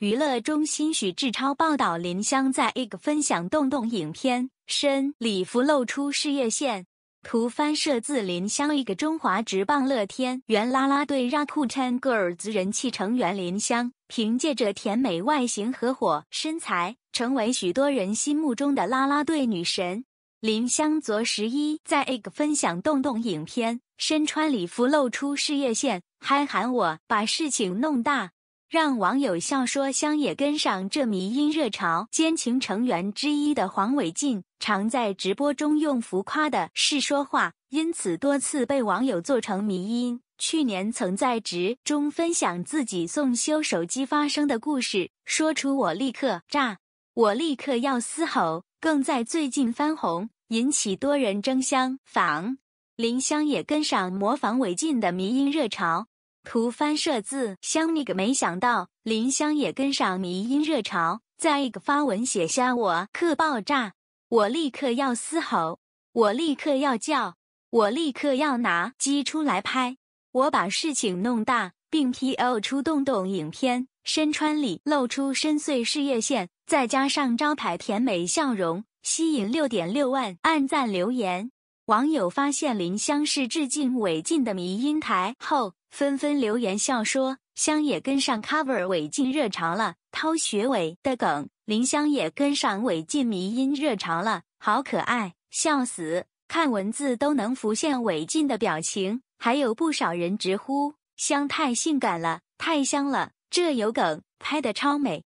娱乐中心许志超报道：林湘在 IG 分享动动影片，身礼服露出事业线。图翻摄自林湘 IG。中华职棒乐天原啦啦队 Rakuten Girls 人气成员林湘，凭借着甜美外形和火身材，成为许多人心目中的啦啦队女神。林湘昨十一在 IG 分享动动影片，身穿礼服露出事业线，还喊我把事情弄大。让网友笑说乡野跟上这迷音热潮，奸情成员之一的黄伟晋常在直播中用浮夸的式说话，因此多次被网友做成迷音。去年曾在直中分享自己送修手机发生的故事，说出我立刻炸，我立刻要嘶吼，更在最近翻红，引起多人争相仿。林乡也跟上模仿伟晋的迷音热潮。图翻设字，香那个没想到林香也跟上迷音热潮，在一个发文写下我克爆炸，我立刻要嘶吼，我立刻要叫，我立刻要拿机出来拍，我把事情弄大，并 P L 出洞洞影片，身穿里露出深邃事业线，再加上招牌甜美笑容，吸引六点六万按赞留言。网友发现林湘是致敬韦晋的迷音台后，纷纷留言笑说：“湘也跟上 cover 韦晋热潮了，掏学韦的梗；林湘也跟上韦晋迷音热潮了，好可爱，笑死！看文字都能浮现韦晋的表情。”还有不少人直呼：“湘太性感了，太香了，这有梗，拍的超美。”